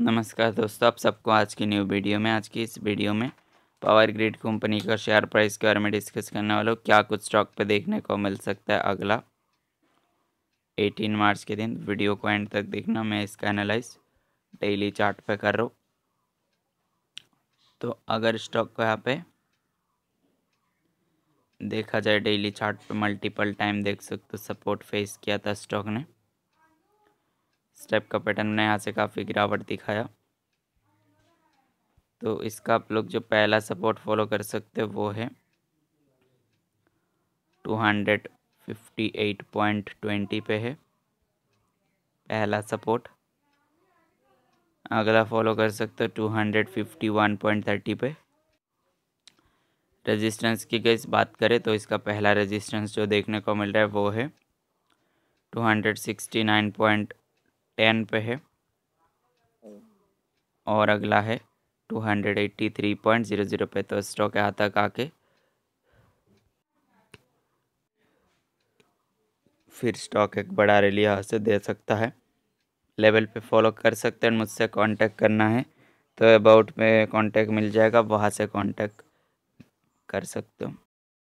नमस्कार दोस्तों आप सबको आज की न्यू वीडियो में आज की इस वीडियो में पावर ग्रिड कंपनी का शेयर प्राइस के बारे में डिस्कस करने वाला हूँ क्या कुछ स्टॉक पे देखने को मिल सकता है अगला 18 मार्च के दिन वीडियो को एंड तक देखना मैं इसका एनालाइज डेली चार्ट पे कर रहा हूँ तो अगर स्टॉक को यहाँ पे देखा जाए डेली चार्ट पे मल्टीपल टाइम देख सकते सपोर्ट फेस किया था स्टॉक ने स्टेप का पैटर्न ने यहाँ से काफ़ी गिरावट दिखाया तो इसका आप लोग जो पहला सपोर्ट फॉलो कर सकते हो वो है two hundred fifty eight point twenty पे है पहला सपोर्ट अगला फॉलो कर सकते हो two hundred fifty one point thirty पे रेजिस्टेंस की गई बात करें तो इसका पहला रेजिस्टेंस जो देखने को मिल रहा है वो है two hundred sixty nine point ten पे है और अगला है two hundred eighty three point zero zero पे तो स्टॉक यहाँ तक आके फिर स्टॉक एक बड़ा रैली यहाँ से दे सकता है लेवल पे फॉलो कर सकते हैं मुझसे कांटेक्ट करना है तो अबाउट में कांटेक्ट मिल जाएगा वहाँ से कांटेक्ट कर सकते हो